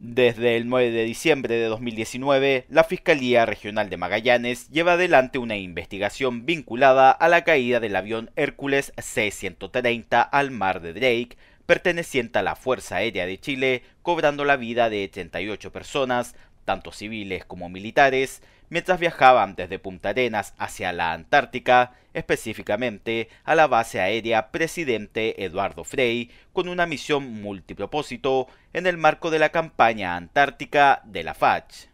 Desde el 9 de diciembre de 2019, la Fiscalía Regional de Magallanes lleva adelante una investigación vinculada a la caída del avión Hércules C-130 al mar de Drake, perteneciente a la Fuerza Aérea de Chile, cobrando la vida de 38 personas, tanto civiles como militares, mientras viajaban desde Punta Arenas hacia la Antártica, específicamente a la base aérea Presidente Eduardo Frey, con una misión multipropósito en el marco de la campaña antártica de la FACH.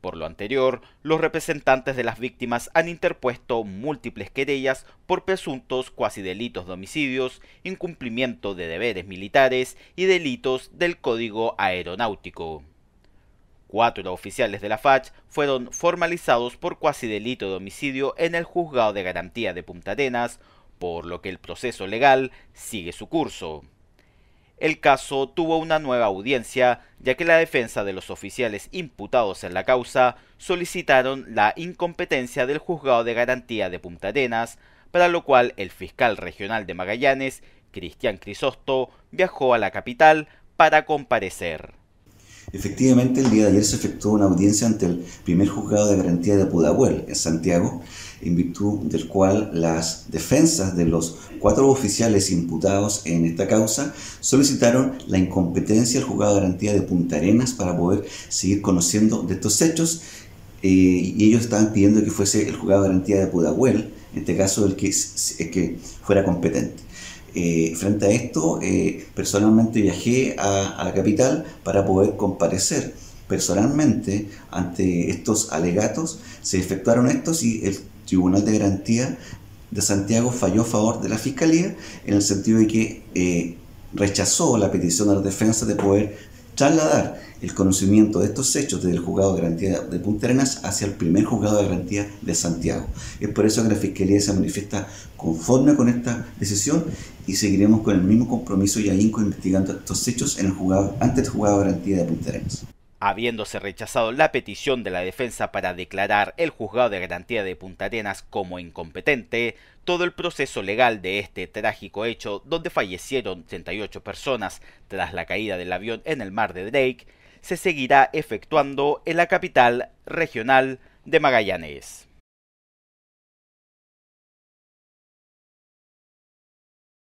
Por lo anterior, los representantes de las víctimas han interpuesto múltiples querellas por presuntos cuasi delitos de homicidios, incumplimiento de deberes militares y delitos del Código Aeronáutico. Cuatro oficiales de la FACH fueron formalizados por cuasi delito de homicidio en el juzgado de garantía de Punta Arenas, por lo que el proceso legal sigue su curso. El caso tuvo una nueva audiencia, ya que la defensa de los oficiales imputados en la causa solicitaron la incompetencia del juzgado de garantía de Punta Arenas, para lo cual el fiscal regional de Magallanes, Cristian Crisosto, viajó a la capital para comparecer. Efectivamente, el día de ayer se efectuó una audiencia ante el primer juzgado de garantía de Pudahuel, en Santiago, en virtud del cual las defensas de los cuatro oficiales imputados en esta causa solicitaron la incompetencia del juzgado de garantía de Punta Arenas para poder seguir conociendo de estos hechos eh, y ellos estaban pidiendo que fuese el juzgado de garantía de Pudahuel en este caso el que, fuera competente. Eh, frente a esto, eh, personalmente viajé a, la capital para poder comparecer personalmente ante estos alegatos. Se efectuaron estos y el Tribunal de Garantía de Santiago falló a favor de la Fiscalía en el sentido de que eh, rechazó la petición de la defensa de poder trasladar el conocimiento de estos hechos desde el juzgado de garantía de Punta Arenas hacia el primer juzgado de garantía de Santiago. Es por eso que la Fiscalía se manifiesta conforme con esta decisión y seguiremos con el mismo compromiso y ahínco investigando estos hechos en el Jugado ante el juzgado de garantía de Punta Arenas. Habiéndose rechazado la petición de la defensa para declarar el juzgado de garantía de Punta Arenas como incompetente, todo el proceso legal de este trágico hecho, donde fallecieron 38 personas tras la caída del avión en el mar de Drake, se seguirá efectuando en la capital regional de Magallanes.